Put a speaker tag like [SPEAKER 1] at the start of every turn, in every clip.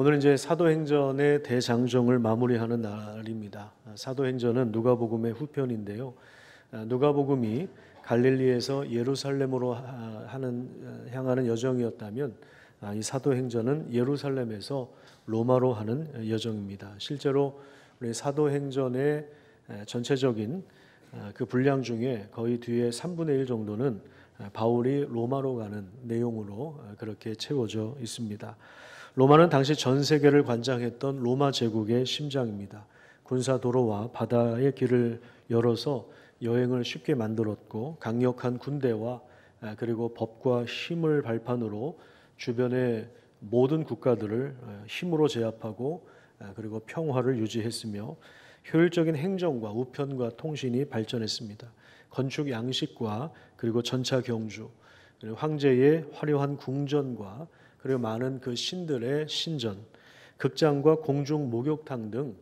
[SPEAKER 1] 오늘 이제 사도행전의 대장정을 마무리하는 날입니다. 아, 사도행전은 누가복음의 후편인데요. 아, 누가복음이 갈릴리에서 예루살렘으로 하는 아, 향하는 여정이었다면 이 사도행전은 예루살렘에서 로마로 하는 여정입니다. 실제로 우리 사도행전의 전체적인 그 분량 중에 거의 뒤에 3분의 1 정도는 바울이 로마로 가는 내용으로 그렇게 채워져 있습니다. 로마는 당시 전 세계를 관장했던 로마 제국의 심장입니다. 군사 도로와 바다의 길을 열어서 여행을 쉽게 만들었고 강력한 군대와 그리고 법과 힘을 발판으로 주변의 모든 국가들을 힘으로 제압하고 그리고 평화를 유지했으며 효율적인 행정과 우편과 통신이 발전했습니다. 건축 양식과 그리고 전차 경주, 황제의 화려한 궁전과 그리고 많은 그 신들의 신전, 극장과 공중 목욕탕 등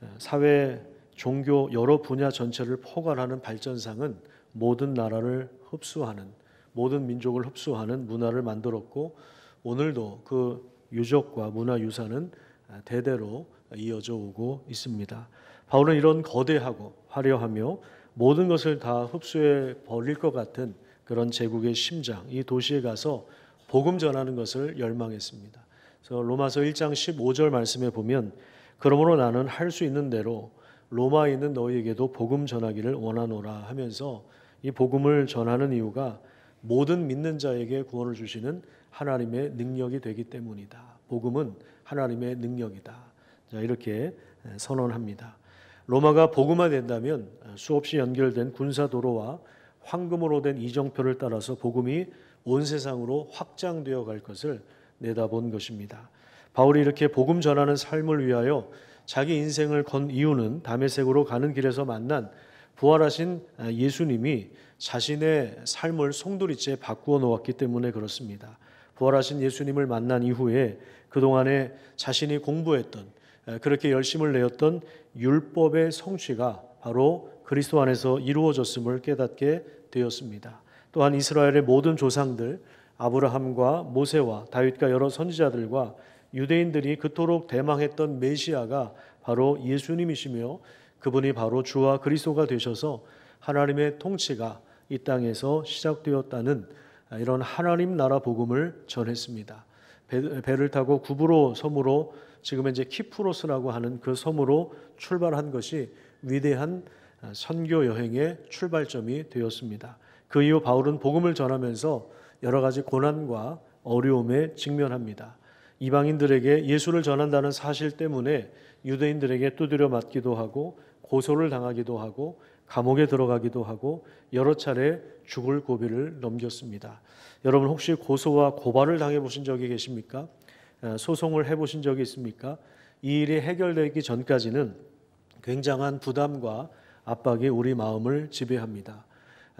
[SPEAKER 1] 어, 사회, 종교 여러 분야 전체를 포괄하는 발전상은 모든 나라를 흡수하는 모든 민족을 흡수하는 문화를 만들었고 오늘도 그 유적과 문화 유산은 아, 대대로 이어져 오고 있습니다. 바울은 이런 거대하고 화려하며 모든 것을 다 흡수해 버릴 것 같은 그런 제국의 심장, 이 도시에 가서 복음 전하는 것을 열망했습니다. 그래서 로마서 1장 15절 말씀에 보면 그러므로 나는 할 수 있는 대로 로마에 있는 너희에게도 복음 전하기를 원하노라 하면서 이 복음을 전하는 이유가 모든 믿는 자에게 구원을 주시는 하나님의 능력이 되기 때문이다. 복음은 하나님의 능력이다. 자, 이렇게 선언합니다. 로마가 복음화된다면 수없이 연결된 군사 도로와 황금으로 된 이정표를 따라서 복음이 온 세상으로 확장되어 갈 것을 내다본 것입니다. 바울이 이렇게 복음 전하는 삶을 위하여 자기 인생을 건 이유는 담에색으로 가는 길에서 만난 부활하신 예수님이 자신의 삶을 송두리째 바꾸어 놓았기 때문에 그렇습니다. 부활하신 예수님을 만난 이후에 그동안에 자신이 공부했던 그렇게 열심을 내었던 율법의 성취가 바로 그리스도 안에서 이루어졌음을 깨닫게 되었습니다. 또한 이스라엘의 모든 조상들 아브라함과 모세와 다윗과 여러 선지자들과 유대인들이 그토록 대망했던 메시아가 바로 예수님이시며 그분이 바로 주와 그리스도가 되셔서 하나님의 통치가 이 땅에서 시작되었다는 이런 하나님 나라 복음을 전했습니다. 배, 를 타고 구부로 섬으로 지금 이제 키프로스라고 하는 그 섬으로 출발한 것이 위대한 선교 여행의 출발점이 되었습니다. 그 이후 바울은 복음을 전하면서 여러 가지 고난과 어려움에 직면합니다. 이방인들에게 예수를 전한다는 사실 때문에 유대인들에게 두드려 맞기도 하고 고소를 당하기도 하고 감옥에 들어가기도 하고 여러 차례 죽을 고비를 넘겼습니다. 여러분 혹시 고소와 고발을 당해 보신 적이 계십니까? 소송을 해 보신 적이 있습니까? 이 일이 해결되기 전까지는 굉장한 부담과 압박이 우리 마음을 지배합니다.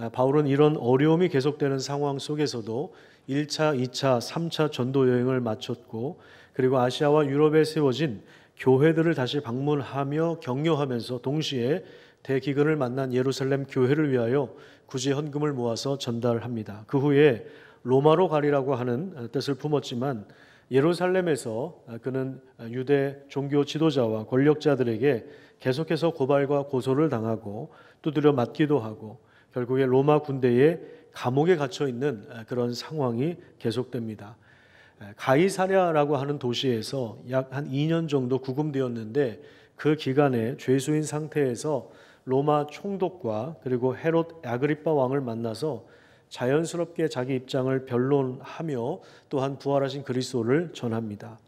[SPEAKER 1] 아, 바울은 이런 어려움이 계속되는 상황 속에서도 1차, 2차, 3차 전도 여행을 마쳤고 그리고 아시아와 유럽에 세워진 교회들을 다시 방문하며 격려하면서 동시에 대기근을 만난 예루살렘 교회를 위하여 굳이 헌금을 모아서 전달합니다. 그 후에 로마로 가리라고 하는 뜻을 품었지만 예루살렘에서 그는 유대 종교 지도자와 권력자들에게 계속해서 고발과 고소를 당하고 두드려 맞기도 하고 결국에 로마 군대의 감옥에 갇혀 있는 그런 상황이 계속됩니다. 가이사랴라고 하는 도시에서 약 한 2년 정도 구금되었는데 그 기간에 죄수인 상태에서 로마 총독과 그리고 헤롯 아그리파 왕을 만나서 자연스럽게 자기 입장을 변론하며 또한 부활하신 그리스도를 전합니다.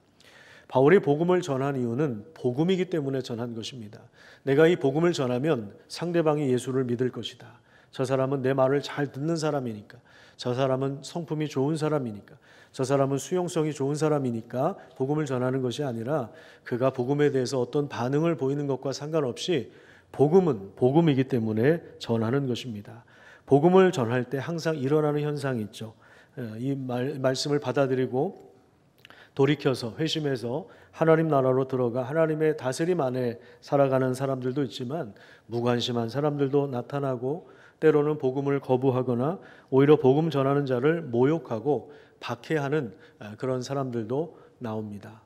[SPEAKER 1] 바울이 복음을 전한 이유는 복음이기 때문에 전한 것입니다. 내가 이 복음을 전하면 상대방이 예수를 믿을 것이다. 저 사람은 내 말을 잘 듣는 사람이니까. 저 사람은 성품이 좋은 사람이니까. 저 사람은 수용성이 좋은 사람이니까 복음을 전하는 것이 아니라 그가 복음에 대해서 어떤 반응을 보이는 것과 상관없이 복음은 복음이기 때문에 전하는 것입니다. 복음을 전할 때 항상 일어나는 현상이 있죠. 예, 이 말, 말씀을 받아들이고 돌이켜서 회심해서 하나님 나라로 들어가 하나님의 다스림 안에 살아가는 사람들도 있지만 무관심한 사람들도 나타나고 때로는 복음을 거부하거나 오히려 복음 전하는 자를 모욕하고 박해하는 그런 사람들도 나옵니다.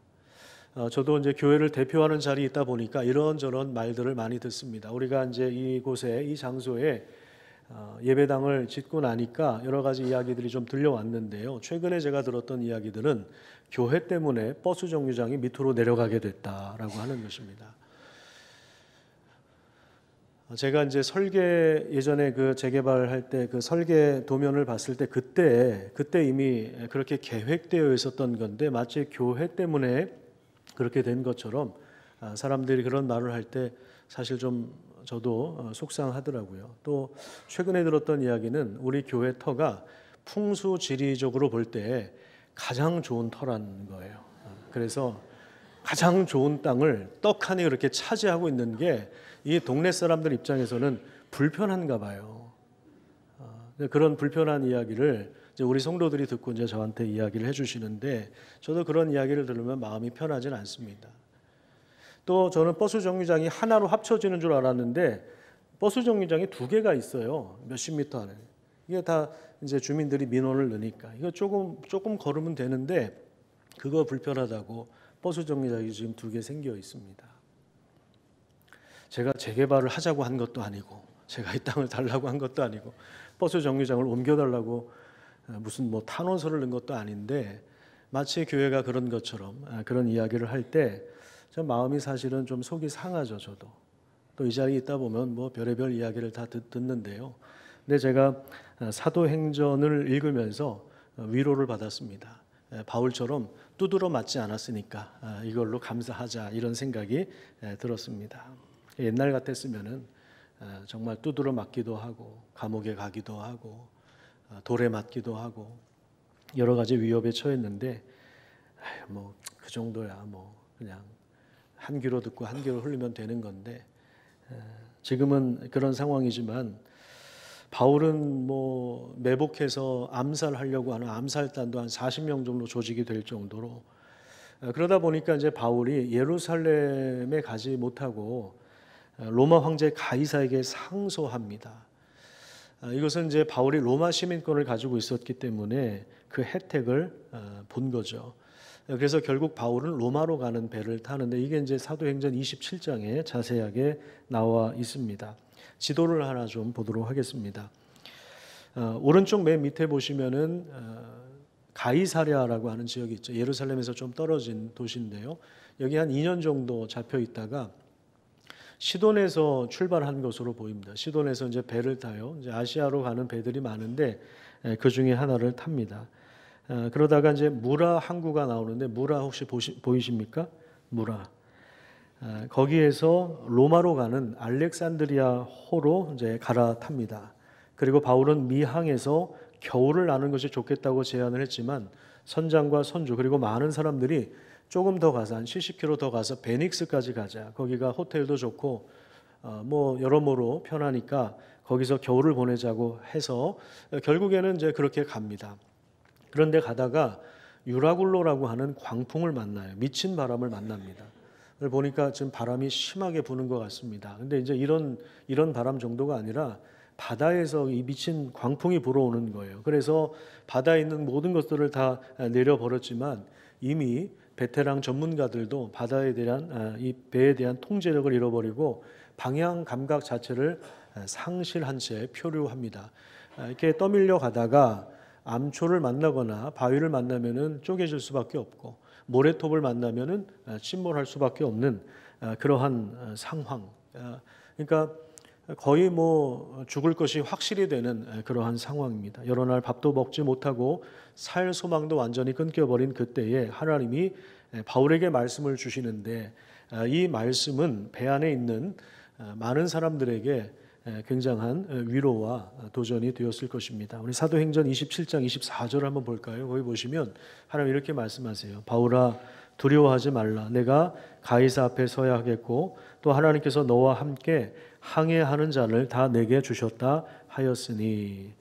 [SPEAKER 1] 어, 저도 이제 교회를 대표하는 자리에 있다 보니까 이런저런 말들을 많이 듣습니다. 우리가 이제 이곳에 이 장소에 어, 예배당을 짓고 나니까 여러 가지 이야기들이 좀 들려왔는데요. 최근에 제가 들었던 이야기들은 교회 때문에 버스 정류장이 밑으로 내려가게 됐다라고 하는 것입니다. 제가 이제 설계 예전에 그 재개발할 때 그 설계 도면을 봤을 때 그때 그때 이미 그렇게 계획되어 있었던 건데 마치 교회 때문에 그렇게 된 것처럼 아, 사람들이 그런 말을 할 때 사실 좀 저도 어, 속상하더라고요. 또 최근에 들었던 이야기는 우리 교회 터가 풍수 지리적으로 볼 때 가장 좋은 터라는 거예요. 아, 그래서 가장 좋은 땅을 떡하니 그렇게 차지하고 있는 게이 동네 사람들 입장에서는 불편한가 봐요. 어, 그런 불편한 이야기를 우리 성도들이 듣고 이제 저한테 이야기를 해주시는데 저도 그런 이야기를 들으면 마음이 편하진 않습니다. 또 저는 버스 정류장이 하나로 합쳐지는 줄 알았는데 버스 정류장이 두 개가 있어요. 몇십 미터 안에. 이게 다 이제 주민들이 민원을 넣으니까 이거 조금 조금 걸으면 되는데 그거 불편하다고 버스 정류장이 지금 두 개 생겨 있습니다. 제가 재개발을 하자고 한 것도 아니고 제가 이 땅을 달라고 한 것도 아니고 버스 정류장을 옮겨달라고 어, 무슨 뭐 탄원서를 낸 것도 아닌데 마치 교회가 그런 것처럼 아, 그런 이야기를 할때저 마음이 사실은 좀 속이 상하죠 저도 또 이 자리에 있다 보면 뭐 별의별 이야기를 다 듣는데요 근데 제가 어, 사도행전을 읽으면서 어, 위로를 받았습니다 바울처럼 두드러 맞지 않았으니까 아, 이걸로 감사하자 이런 생각이 들었습니다 옛날 같았으면은 어, 정말 두드러 맞기도 하고 감옥에 가기도 하고 어, 돌에 맞기도 하고 여러 가지 위협에 처했는데 뭐그 정도야 뭐 그냥 한 귀로 듣고 한 귀로 흘리면 되는 건데 어, 지금은 그런 상황이지만 바울은 뭐 매복해서 암살하려고 하는 암살단도 한 40명 정도 조직이 될 정도로 그러다 보니까 이제 바울이 예루살렘에 가지 못하고 로마 황제 가이사에게 상소합니다. 아, 이것은 이제 바울이 로마 시민권을 가지고 있었기 때문에 그 혜택을 아, 본 거죠. 아, 그래서 결국 바울은 로마로 가는 배를 타는데 이게 이제 사도행전 27장에 자세하게 나와 있습니다. 지도를 하나 좀 보도록 하겠습니다. 오른쪽 맨 밑에 보시면은 가이사랴라고 하는 지역이 있죠. 예루살렘에서 좀 떨어진 도시인데요. 여기 한 2년 정도 잡혀 있다가 시돈에서 출발한 것으로 보입니다. 시돈에서 이제 배를 타요. 이제 아시아로 가는 배들이 많은데 예, 그 중에 하나를 탑니다. 어, 그러다가 이제 무라 항구가 나오는데 무라 혹시 보시, 보이십니까? 무라. 어, 거기에서 로마로 가는 알렉산드리아 호로 이제 갈아탑니다. 그리고 바울은 미항에서 겨울을 나는 것이 좋겠다고 제안을 했지만 선장과 선주 그리고 많은 사람들이 조금 더 가서 한 70km 더 가서 베닉스까지 가자. 거기가 호텔도 좋고 어, 뭐 여러모로 편하니까 거기서 겨울을 보내자고 해서 어, 결국에는 이제 그렇게 갑니다. 그런데 가다가 유라굴로라고 하는 광풍을 만나요. 미친 바람을 만납니다. 보니까 지금 바람이 심하게 부는 것 같습니다. 근데 이제 이런 이런 바람 정도가 아니라 바다에서 이 미친 광풍이 불어오는 거예요. 그래서 바다에 있는 모든 것들을 다 내려버렸지만 이미 베테랑 전문가들도 바다에 대한 아, 이 배에 대한 통제력을 잃어버리고 방향 감각 자체를 아, 상실한 채 표류합니다. 아, 이렇게 떠밀려 가다가 암초를 만나거나 바위를 만나면은 쪼개질 수밖에 없고 모래톱을 만나면은 침몰할 수밖에 없는 그러한 상황. 그러니까 거의 뭐 죽을 것이 확실히 되는 그러한 상황입니다. 여러 날 밥도 먹지 못하고 살 소망도 완전히 끊겨버린 그때에 하나님이 바울에게 말씀을 주시는데 아, 이 말씀은 배 안에 있는 아, 많은 사람들에게 굉장한 위로와 도전이 되었을 것입니다. 우리 사도행전 27장 24절 한번 볼까요? 거기 보시면 하나님 이렇게 말씀하세요. 바울아 두려워하지 말라. 내가 가이사 앞에 서야 하겠고 또 하나님께서 너와 함께 항해하는 자를 다 내게 주셨다 하였으니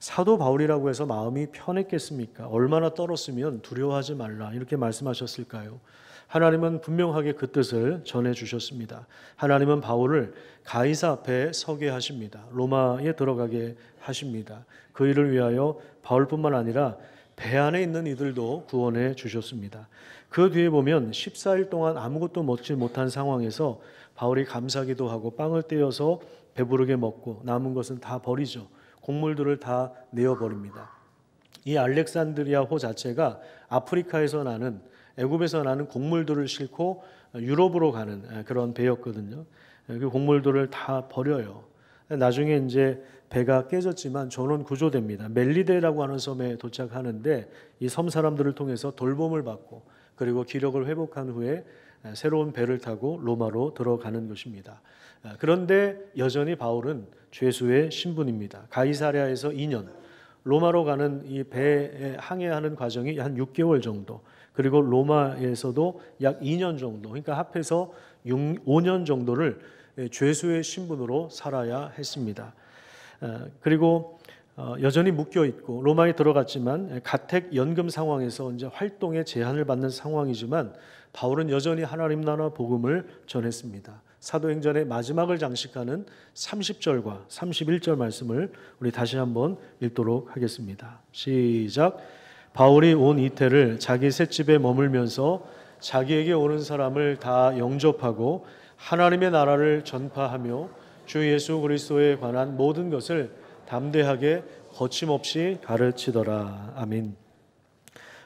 [SPEAKER 1] 사도 바울이라고 해서 마음이 편했겠습니까? 얼마나 떨었으면 두려워하지 말라 이렇게 말씀하셨을까요? 하나님은 분명하게 그 뜻을 전해 주셨습니다. 하나님은 바울을 가이사 앞에 서게 하십니다. 로마에 들어가게 하십니다. 그 일을 위하여 바울뿐만 아니라 배 안에 있는 이들도 구원해 주셨습니다. 그 뒤에 보면 14일 동안 아무것도 먹지 못한 상황에서 바울이 감사기도 하고 빵을 떼어서 배부르게 먹고 남은 것은 다 버리죠. 곡물들을 다 내어버립니다. 이 알렉산드리아 호 자체가 아프리카에서 나는 애굽에서 나는 곡물들을 싣고 유럽으로 가는 그런 배였거든요. 그 곡물들을 다 버려요. 나중에 이제 배가 깨졌지만 전원 구조됩니다. 멜리데라고 하는 섬에 도착하는데 이 섬 사람들을 통해서 돌봄을 받고 그리고 기력을 회복한 후에 새로운 배를 타고 로마로 들어가는 것입니다. 그런데 여전히 바울은 죄수의 신분입니다. 가이사랴에서 2년, 로마로 가는 이 배에 항해하는 과정이 한 6개월 정도, 그리고 로마에서도 약 2년 정도, 그러니까 합해서 6, 5년 정도를 죄수의 신분으로 살아야 했습니다. 그리고 어, 여전히 묶여 있고 로마에 들어갔지만 예, 가택 연금 상황에서 이제 활동에 제한을 받는 상황이지만 바울은 여전히 하나님 나라 복음을 전했습니다. 사도행전의 마지막을 장식하는 30절과 31절 말씀을 우리 다시 한번 읽도록 하겠습니다. 시작. 바울이 온 이태를 자기 셋집에 머물면서 자기에게 오는 사람을 다 영접하고 하나님의 나라를 전파하며 주 예수 그리스도에 관한 모든 것을 담대하게 거침없이 가르치더라. 아멘.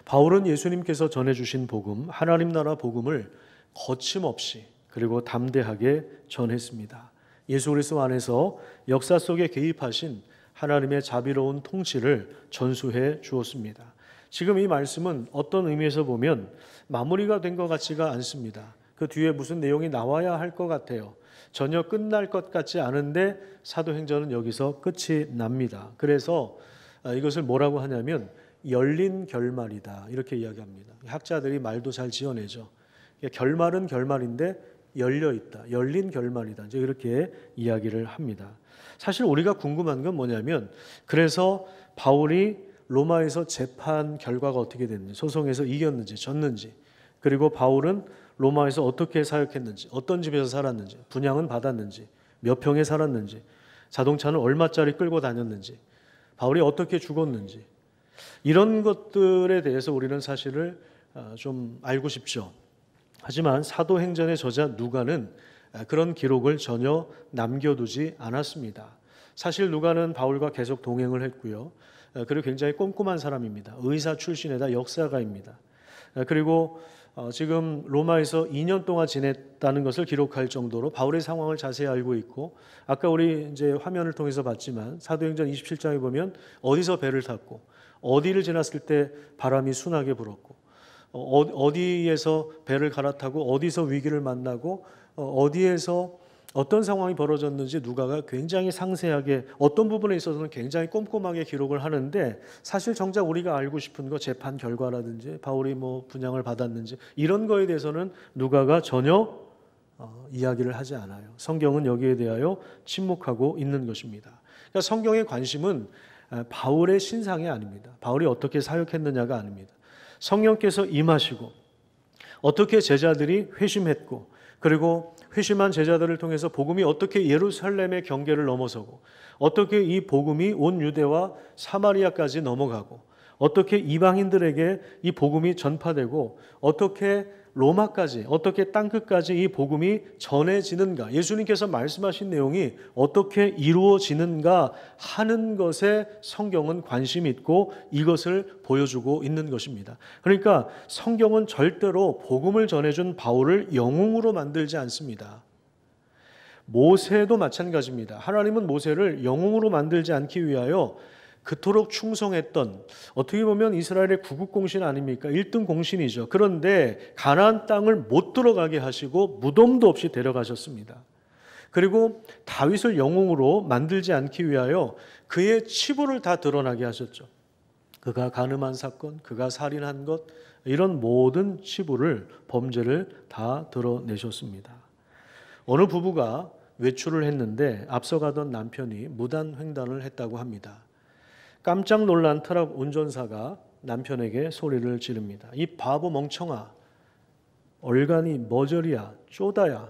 [SPEAKER 1] 바울은 예수님께서 전해주신 복음, 하나님 나라 복음을 거침없이 그리고 담대하게 전했습니다. 예수 그리스도 안에서 역사 속에 개입하신 하나님의 자비로운 통치를 전수해 주었습니다. 지금 이 말씀은 어떤 의미에서 보면 마무리가 된 것 같지가 않습니다. 그 뒤에 무슨 내용이 나와야 할 것 같아요. 전혀 끝날 것 같지 않은데 사도행전은 여기서 끝이 납니다. 그래서 아, 이것을 뭐라고 하냐면 열린 결말이다. 이렇게 이야기합니다. 학자들이 말도 잘 지어내죠. 그러니까 결말은 결말인데 열려 있다. 열린 결말이다. 이제 이렇게 이야기를 합니다. 사실 우리가 궁금한 건 뭐냐면 그래서 바울이 로마에서 재판 결과가 어떻게 됐는지, 소송에서 이겼는지, 졌는지, 그리고 바울은 로마에서 어떻게 사역했는지, 어떤 집에서 살았는지, 분양은 받았는지, 몇 평에 살았는지, 자동차는 얼마짜리 끌고 다녔는지, 바울이 어떻게 죽었는지 이런 것들에 대해서 우리는 사실을 어, 좀 알고 싶죠. 하지만 사도행전의 저자 누가는 어, 그런 기록을 전혀 남겨두지 않았습니다. 사실 누가는 바울과 계속 동행을 했고요. 어, 그리고 굉장히 꼼꼼한 사람입니다. 의사 출신에다 역사가입니다. 그리고 어, 지금 로마에서 2년 동안 지냈다는 것을 기록할 정도로 바울의 상황을 자세히 알고 있고 아까 우리 이제 화면을 통해서 봤지만 사도행전 27장에 보면 어디서 배를 탔고 어디를 지났을 때 바람이 순하게 불었고 어, 어 디에서 배를 갈아타고 어디서 위기를 만나고 어, 어디에서 어떤 상황이 벌어졌는지 누가가 굉장히 상세하게 어떤 부분에 있어서는 굉장히 꼼꼼하게 기록을 하는데 사실 정작 우리가 알고 싶은 거 재판 결과라든지 바울이 뭐 분양을 받았는지 이런 거에 대해서는 누가가 전혀 어, 이야기를 하지 않아요. 성경은 여기에 대하여 침묵하고 있는 것입니다. 그러니까 성경의 관심은 아, 바울의 신상이 아닙니다. 바울이 어떻게 사역했느냐가 아닙니다. 성령께서 임하시고 어떻게 제자들이 회심했고 그리고 회심한 제자들을 통해서 복음이 어떻게 예루살렘의 경계를 넘어서고 어떻게 이 복음이 온 유대와 사마리아까지 넘어가고 어떻게 이방인들에게 이 복음이 전파되고 어떻게 로마까지 어떻게 땅 끝까지 이 복음이 전해지는가 예수님께서 말씀하신 내용이 어떻게 이루어지는가 하는 것에 성경은 관심 있고 이것을 보여주고 있는 것입니다. 그러니까 성경은 절대로 복음을 전해준 바울을 영웅으로 만들지 않습니다. 모세도 마찬가지입니다. 하나님은 모세를 영웅으로 만들지 않기 위하여 그토록 충성했던 어떻게 보면 이스라엘의 구국 공신 아닙니까? 1등 공신이죠. 그런데 가나안 땅을 못 들어가게 하시고 무덤도 없이 데려가셨습니다. 그리고 다윗을 영웅으로 만들지 않기 위하여 그의 치부를 다 드러나게 하셨죠. 그가 가늠한 사건, 그가 살인한 것 이런 모든 치부를 범죄를 다 드러내셨습니다. 어느 부부가 외출을 했는데 앞서가던 남편이 무단 횡단을 했다고 합니다. 깜짝 놀란 트럭 운전사가 남편에게 소리를 지릅니다. 이 바보 멍청아, 얼간이 머저리야, 쪼다야,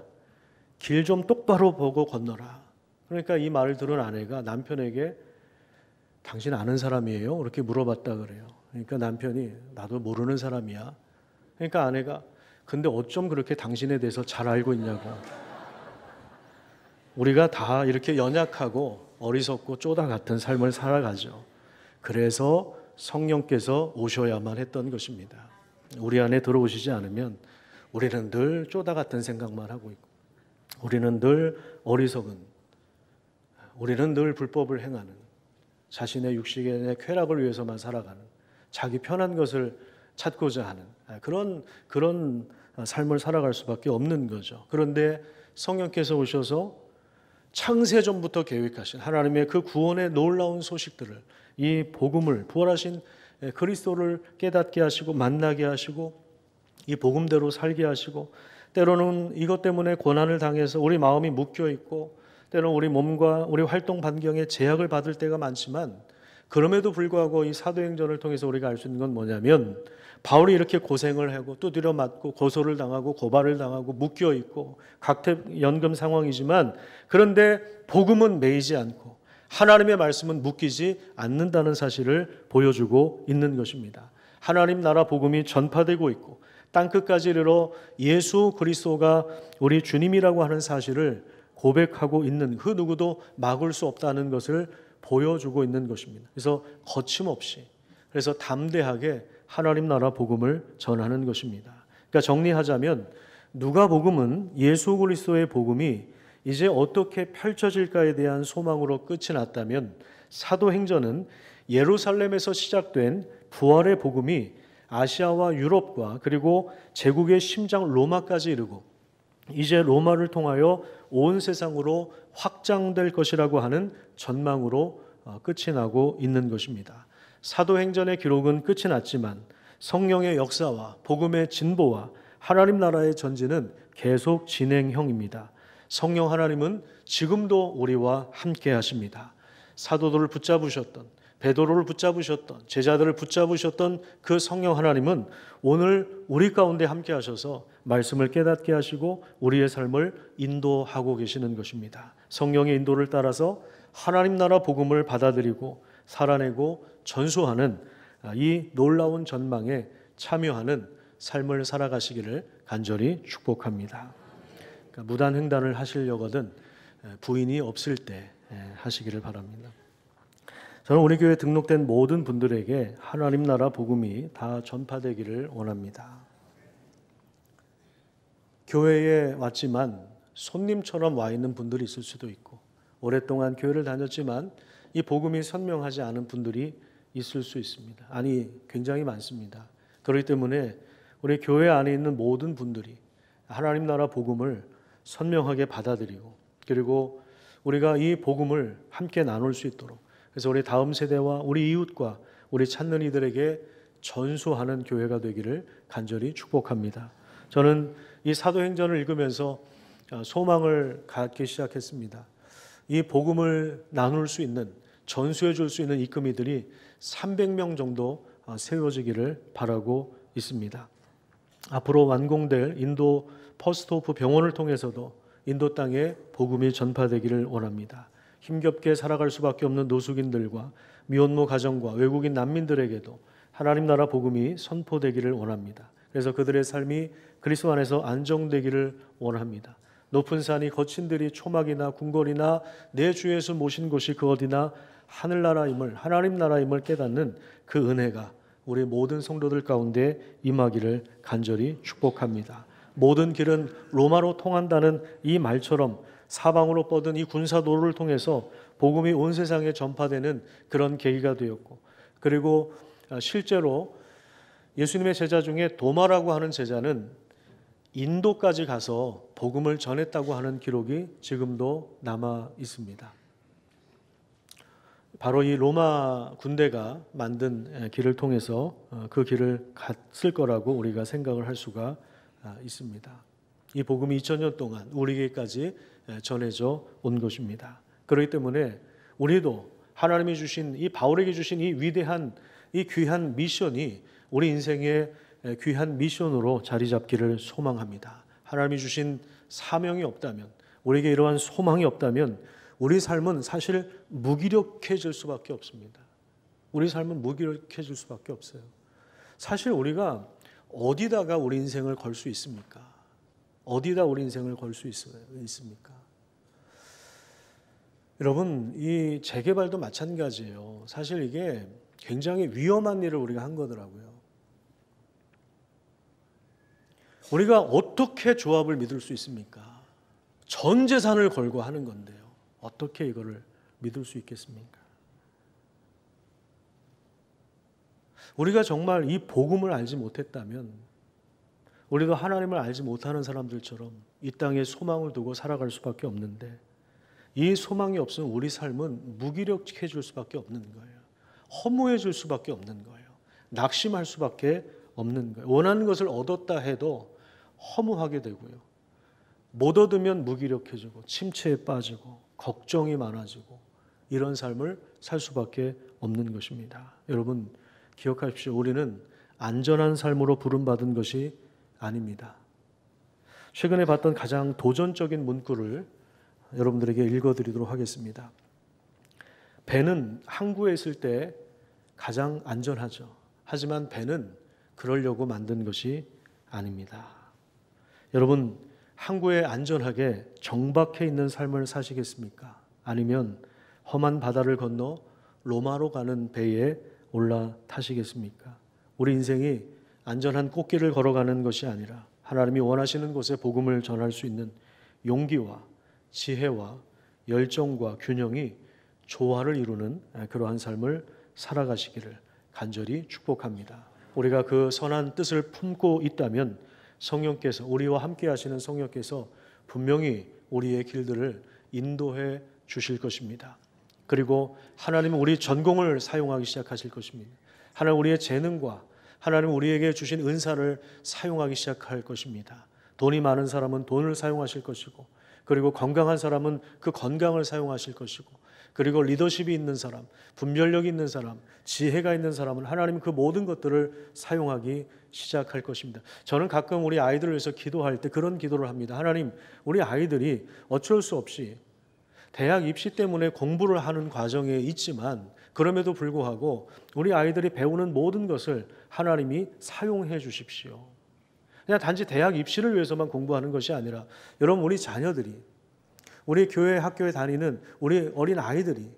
[SPEAKER 1] 길 좀 똑바로 보고 건너라. 그러니까 이 말을 들은 아내가 남편에게 당신 아는 사람이에요? 이렇게 물어봤다 그래요. 그러니까 남편이 나도 모르는 사람이야. 그러니까 아내가 근데 어쩜 그렇게 당신에 대해서 잘 알고 있냐고. 우리가 다 이렇게 연약하고 어리석고 쪼다 같은 삶을 살아가죠. 그래서 성령께서 오셔야만 했던 것입니다. 우리 안에 들어오시지 않으면 우리는 늘 쪼다 같은 생각만 하고 있고, 우리는 늘 어리석은, 우리는 늘 불법을 행하는, 자신의 육식의 쾌락을 위해서만 살아가는, 자기 편한 것을 찾고자 하는 아, 그런 그런 삶을 살아갈 수밖에 없는 거죠. 그런데 성령께서 오셔서 창세전부터 계획하신 하나님의 그 구원의 놀라운 소식들을 이 복음을 부활하신 예, 그리스도를 깨닫게 하시고 만나게 하시고 이 복음대로 살게 하시고 때로는 이것 때문에 고난을 당해서 우리 마음이 묶여 있고 때로는 우리 몸과 우리 활동 반경에 제약을 받을 때가 많지만 그럼에도 불구하고 이 사도행전을 통해서 우리가 알 수 있는 건 뭐냐면 바울이 이렇게 고생을 하고 두드려 맞고 고소를 당하고 고발을 당하고 묶여 있고 각태 연금 상황이지만 그런데 복음은 매이지 않고 하나님의 말씀은 묶이지 않는다는 사실을 보여주고 있는 것입니다. 하나님 나라 복음이 전파되고 있고 땅 끝까지 이르러 예수 그리스도가 우리 주님이라고 하는 사실을 고백하고 있는 그 누구도 막을 수 없다는 것을 보여주고 있는 것입니다. 그래서 거침없이 그래서 담대하게 하나님 나라 복음을 전하는 것입니다. 그러니까 정리하자면 누가 복음은 예수 그리스도의 복음이 이제 어떻게 펼쳐질까에 대한 소망으로 끝이 났다면 사도행전은 예루살렘에서 시작된 부활의 복음이 아시아와 유럽과 그리고 제국의 심장 로마까지 이르고 이제 로마를 통하여 온 세상으로 확장될 것이라고 하는 전망으로 어, 끝이 나고 있는 것입니다. 사도행전의 기록은 끝이 났지만 성령의 역사와 복음의 진보와 하나님 나라의 전진은 계속 진행형입니다. 성령 하나님은 지금도 우리와 함께 하십니다. 사도들을 붙잡으셨던 베드로를 붙잡으셨던 제자들을 붙잡으셨던 그 성령 하나님은 오늘 우리 가운데 함께 하셔서 말씀을 깨닫게 하시고 우리의 삶을 인도하고 계시는 것입니다. 성령의 인도를 따라서 하나님 나라 복음을 받아들이고 살아내고 전수하는 아, 이 놀라운 전망에 참여하는 삶을 살아가시기를 간절히 축복합니다. 그러니까 무단 횡단을 하시려거든 부인이 없을 때 하시기를 바랍니다. 저는 우리 교회 에 등록된 모든 분들에게 하나님 나라 복음이 다 전파되기를 원합니다. 교회에 왔지만 손님처럼 와 있는 분들이 있을 수도 있고 오랫동안 교회를 다녔지만 이 복음이 선명하지 않은 분들이 있을 수 있습니다. 아니 굉장히 많습니다. 그렇기 때문에 우리 교회 안에 있는 모든 분들이 하나님 나라 복음을 선명하게 받아들이고 그리고 우리가 이 복음을 함께 나눌 수 있도록 그래서 우리 다음 세대와 우리 이웃과 우리 찾는 이들에게 전수하는 교회가 되기를 간절히 축복합니다. 저는 이 사도행전을 읽으면서 아, 소망을 갖기 시작했습니다. 이 복음을 나눌 수 있는 전수해 줄 수 있는 입금이들이 300명 정도 아, 세워지기를 바라고 있습니다. 앞으로 완공될 인도 퍼스트 오프 병원을 통해서도 인도 땅에 복음이 전파되기를 원합니다. 힘겹게 살아갈 수밖에 없는 노숙인들과 미혼모 가정과 외국인 난민들에게도 하나님 나라 복음이 선포되기를 원합니다. 그래서 그들의 삶이 그리스도 안에서 안정되기를 원합니다. 높은 산이 거친 들이 초막이나 궁궐이나 내 주에서 모신 곳이 그 어디나 하늘나라임을 하나님 나라임을 깨닫는 그 은혜가 우리 모든 성도들 가운데 임하기를 간절히 축복합니다. 모든 길은 로마로 통한다는 이 말처럼 사방으로 뻗은 이 군사 도로를 통해서 복음이 온 세상에 전파되는 그런 계기가 되었고 그리고 아, 실제로 예수님의 제자 중에 도마라고 하는 제자는 인도까지 가서 복음을 전했다고 하는 기록이 지금도 남아 있습니다. 바로 이 로마 군대가 만든 길을 통해서 어, 그 길을 갔을 거라고 우리가 생각을 할 수가 아, 있습니다. 이 복음이 2000년 동안 우리에게까지 전해져 온 것입니다. 그렇기 때문에 우리도 하나님이 주신 이 바울에게 주신 이 위대한 이 귀한 미션이 우리 인생의 귀한 미션으로 자리 잡기를 소망합니다. 하나님이 주신 사명이 없다면 우리에게 이러한 소망이 없다면 우리 삶은 사실 무기력해질 수밖에 없습니다. 우리 삶은 무기력해질 수밖에 없어요. 사실 우리가 어디다가 우리 인생을 걸 수 있습니까? 어디다 우리 인생을 걸 수 있습니까? 여러분, 이 재개발도 마찬가지예요. 사실 이게 굉장히 위험한 일을 우리가 한 거더라고요. 우리가 어떻게 조합을 믿을 수 있습니까? 전 재산을 걸고 하는 건데요. 어떻게 이거를 믿을 수 있겠습니까? 우리가 정말 이 복음을 알지 못했다면 우리가 하나님을 알지 못하는 사람들처럼 이 땅에 소망을 두고 살아갈 수밖에 없는데 이 소망이 없으면 우리 삶은 무기력해질 수밖에 없는 거예요. 허무해질 수밖에 없는 거예요. 낙심할 수밖에 없는 거예요. 원하는 것을 얻었다 해도 허무하게 되고요. 못 얻으면 무기력해지고 침체에 빠지고 걱정이 많아지고 이런 삶을 살 수밖에 없는 것입니다. 여러분 기억하십시오. 우리는 안전한 삶으로 부름받은 것이 아닙니다. 최근에 봤던 가장 도전적인 문구를 여러분들에게 읽어드리도록 하겠습니다. 배는 항구에 있을 때 가장 안전하죠. 하지만 배는 그러려고 만든 것이 아닙니다. 여러분, 항구에 안전하게 정박해 있는 삶을 사시겠습니까? 아니면 험한 바다를 건너 로마로 가는 배에 올라타시겠습니까? 우리 인생이 안전한 꽃길을 걸어가는 것이 아니라 하나님이 원하시는 곳에 복음을 전할 수 있는 용기와 지혜와 열정과 균형이 조화를 이루는 그러한 삶을 살아가시기를 간절히 축복합니다. 우리가 그 선한 뜻을 품고 있다면 성령께서 우리와 함께 하시는 성령께서 분명히 우리의 길들을 인도해 주실 것입니다. 그리고 하나님은 우리 전공을 사용하기 시작하실 것입니다. 하나님 우리의 재능과 하나님 우리에게 주신 은사를 사용하기 시작할 것입니다. 돈이 많은 사람은 돈을 사용하실 것이고, 그리고 건강한 사람은 그 건강을 사용하실 것이고, 그리고 리더십이 있는 사람, 분별력이 있는 사람, 지혜가 있는 사람은 하나님 그 모든 것들을 사용하기 시작할 것입니다. 저는 가끔 우리 아이들을 위해서 기도할 때 그런 기도를 합니다. 하나님, 우리 아이들이 어쩔 수 없이 대학 입시 때문에 공부를 하는 과정에 있지만 그럼에도 불구하고 우리 아이들이 배우는 모든 것을 하나님이 사용해 주십시오. 그냥 단지 대학 입시를 위해서만 공부하는 것이 아니라 여러분 우리 자녀들이 우리 교회 학교에 다니는 우리 어린 아이들이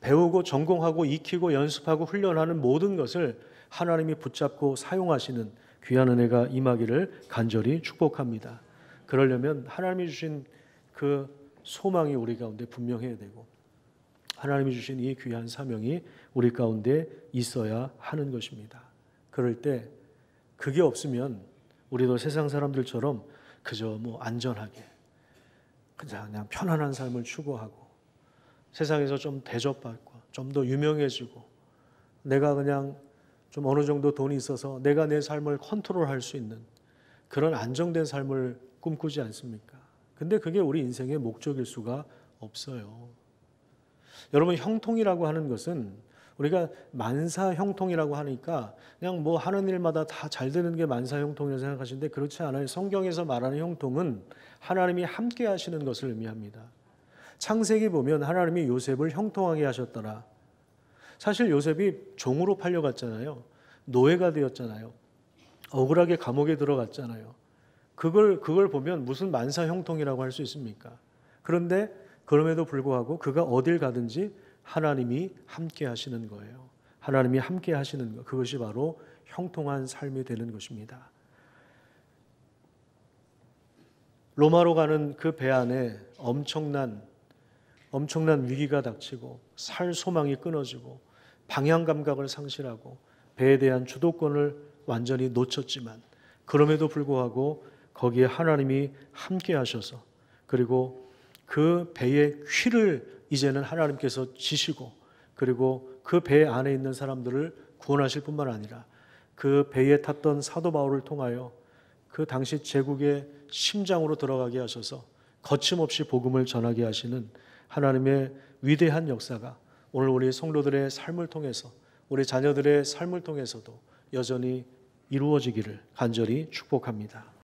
[SPEAKER 1] 배우고 전공하고 익히고 연습하고 훈련하는 모든 것을 하나님이 붙잡고 사용하시는 귀한 은혜가 임하기를 간절히 축복합니다. 그러려면 하나님이 주신 그 소망이 우리 가운데 분명해야 되고 하나님이 주신 이 귀한 사명이 우리 가운데 있어야 하는 것입니다. 그럴 때 그게 없으면 우리도 세상 사람들처럼 그저 뭐 안전하게 그냥, 그냥 편안한 삶을 추구하고 세상에서 좀 대접받고 좀 더 유명해지고 내가 그냥 좀 어느 정도 돈이 있어서 내가 내 삶을 컨트롤할 수 있는 그런 안정된 삶을 꿈꾸지 않습니까? 근데 그게 우리 인생의 목적일 수가 없어요. 여러분 형통이라고 하는 것은 우리가 만사 형통이라고 하니까 그냥 뭐 하는 일마다 다 잘 되는 게 만사 형통이라고 생각하시는데 그렇지 않아요. 성경에서 말하는 형통은 하나님이 함께 하시는 것을 의미합니다. 창세기 보면 하나님이 요셉을 형통하게 하셨더라. 사실 요셉이 종으로 팔려갔잖아요. 노예가 되었잖아요. 억울하게 감옥에 들어갔잖아요. 그걸 그걸 보면 무슨 만사 형통이라고 할 수 있습니까? 그런데 그럼에도 불구하고 그가 어딜 가든지 하나님이 함께 하시는 거예요. 하나님이 함께 하시는 것. 그것이 바로 형통한 삶이 되는 것입니다. 로마로 가는 그 배 안에 엄청난 엄청난 위기가 닥치고 살 소망이 끊어지고 방향 감각을 상실하고 배에 대한 주도권을 완전히 놓쳤지만 그럼에도 불구하고 거기에 하나님이 함께 하셔서 그리고 그 배의 퀴를 이제는 하나님께서 지시고 그리고 그 배 안에 있는 사람들을 구원하실 뿐만 아니라 그 배에 탔던 사도 바울을 통하여 그 당시 제국의 심장으로 들어가게 하셔서 거침없이 복음을 전하게 하시는 하나님의 위대한 역사가 오늘 우리 성도들의 삶을 통해서 우리 자녀들의 삶을 통해서도 여전히 이루어지기를 간절히 축복합니다.